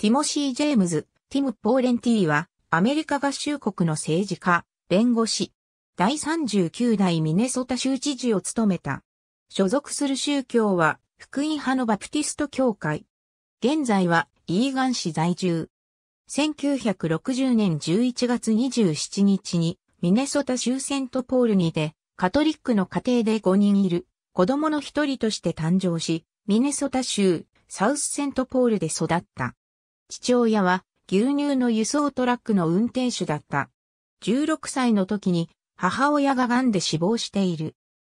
ティモシー・ジェームズ、ティム・ポーレンティーは、アメリカ合衆国の政治家、弁護士、第39代ミネソタ州知事を務めた。所属する宗教は、福音派のバプティスト教会。現在は、イーガン市在住。1960年11月27日に、ミネソタ州セントポールにて、カトリックの家庭で5人いる、子供の一人として誕生し、ミネソタ州、サウスセントポールで育った。父親は牛乳の輸送トラックの運転手だった。16歳の時に母親が癌で死亡している。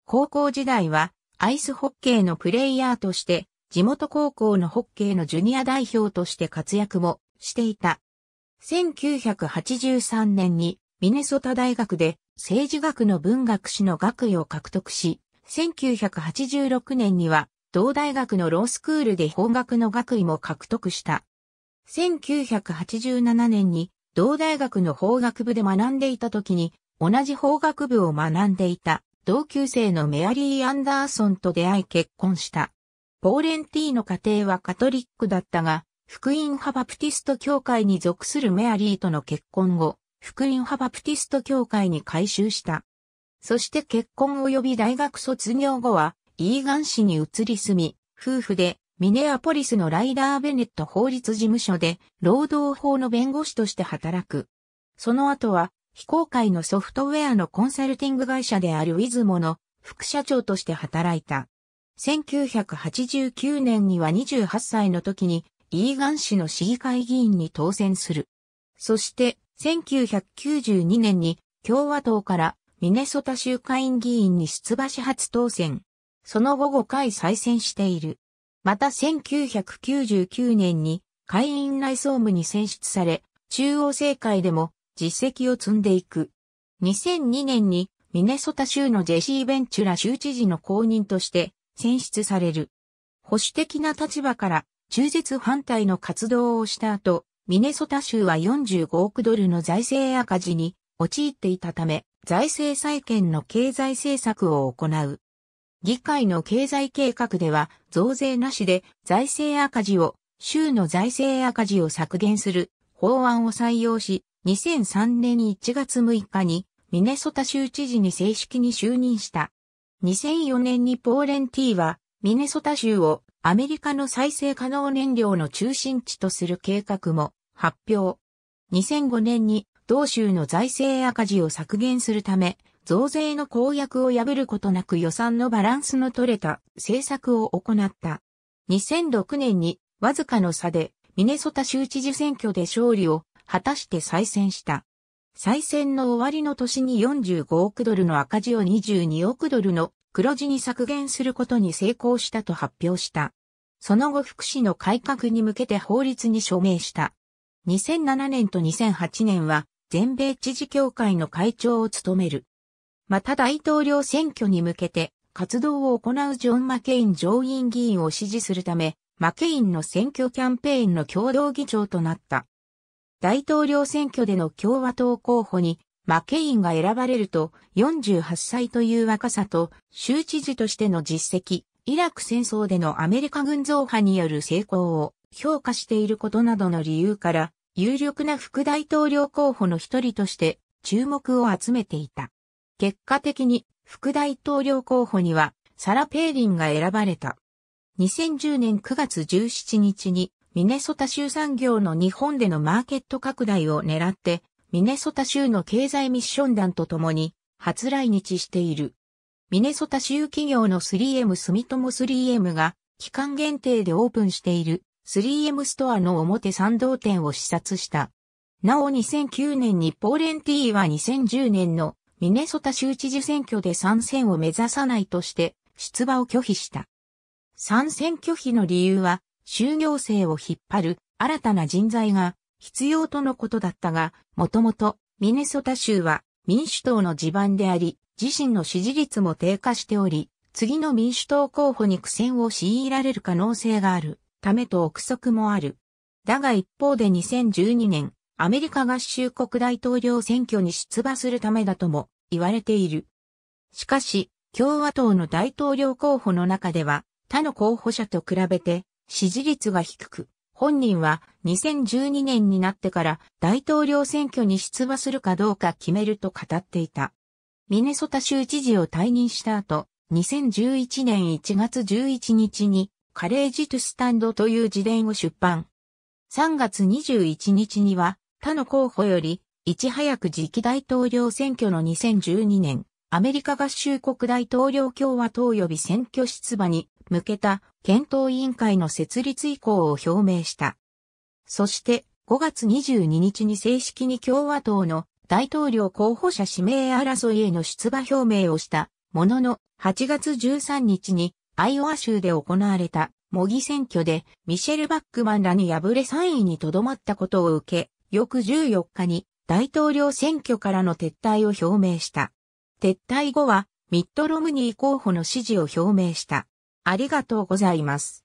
高校時代はアイスホッケーのプレイヤーとして、地元高校のホッケーのジュニア代表として活躍もしていた。1983年にミネソタ大学で政治学の文学士の学位を獲得し、1986年には同大学のロースクールで法学の学位も獲得した。1987年に同大学の法学部で学んでいた時に同じ法学部を学んでいた同級生のメアリー・アンダーソンと出会い結婚した。ポーレンティーの家庭はカトリックだったが、福音派バプティスト教会に属するメアリーとの結婚後、福音派バプティスト教会に改修した。そして結婚及び大学卒業後は、イーガン市に移り住み、夫婦でミネアポリスのライダー・ベネット法律事務所で労働法の弁護士として働く。その後は非公開のソフトウェアのコンサルティング会社であるウィズモの副社長として働いた。1989年には28歳の時にイーガン市の市議会議員に当選する。そして1992年に共和党からミネソタ州会議員に出馬し初当選。その後5回再選している。また1999年に会員内総務に選出され、中央政界でも実績を積んでいく。2002年にミネソタ州のジェシー・ベンチュラ州知事の公認として選出される。保守的な立場から中絶反対の活動をした後、ミネソタ州は45億ドルの財政赤字に陥っていたため、財政再建の経済政策を行う。議会の経済計画では増税なしで財政赤字を、州の財政赤字を削減する法案を採用し、2003年1月6日にミネソタ州知事に正式に就任した。2004年にポーレンティはミネソタ州をアメリカの再生可能燃料の中心地とする計画も発表。2005年に同州の財政赤字を削減するため増税の公約を破ることなく予算のバランスの取れた政策を行った。2006年にわずかの差でミネソタ州知事選挙で勝利を果たして再選した。再選の終わりの年に45億ドルの赤字を22億ドルの黒字に削減することに成功したと発表した。その後福祉の改革に向けて法律に署名した。2007年と2008年は全米知事協会の会長を務める。また大統領選挙に向けて活動を行うジョン・マケイン上院議員を支持するため、マケインの選挙キャンペーンの共同議長となった。大統領選挙での共和党候補にマケインが選ばれると48歳という若さと州知事としての実績、イラク戦争でのアメリカ軍増派による成功を評価していることなどの理由から有力な副大統領候補の一人として注目を集めていた。結果的に副大統領候補にはサラ・ペーリンが選ばれた。2010年9月17日にミネソタ州産業の日本でのマーケット拡大を狙って、ミネソタ州の経済ミッション団とともに初来日している。ミネソタ州企業の 3M 住友 3M が期間限定でオープンしている 3M ストアの表参道店を視察した。なお2009年にポーレンティーは2010年のミネソタ州知事選挙で参戦を目指さないとして出馬を拒否した。参戦拒否の理由は、就業生を引っ張る新たな人材が必要とのことだったが、もともとミネソタ州は民主党の地盤であり、自身の支持率も低下しており、次の民主党候補に苦戦を強いられる可能性があるためと憶測もある。だが一方で2012年、アメリカ合衆国大統領選挙に出馬するためだとも言われている。しかし、共和党の大統領候補の中では、他の候補者と比べて支持率が低く、本人は2012年になってから大統領選挙に出馬するかどうか決めると語っていた。ミネソタ州知事を退任した後、2011年1月11日にカレージトゥスタンドという自伝を出版。3月21日には他の候補より、いち早く次期大統領選挙の2012年、アメリカ合衆国大統領共和党及び選挙出馬に向けた検討委員会の設立以降を表明した。そして5月22日に正式に共和党の大統領候補者指名争いへの出馬表明をしたものの8月13日にアイオワ州で行われた模擬選挙でミシェル・バックマンらに敗れ3位にとどまったことを受け、翌14日に大統領選挙からの撤退を表明した。撤退後はミッドロムニー候補の支持を表明した。ありがとうございます。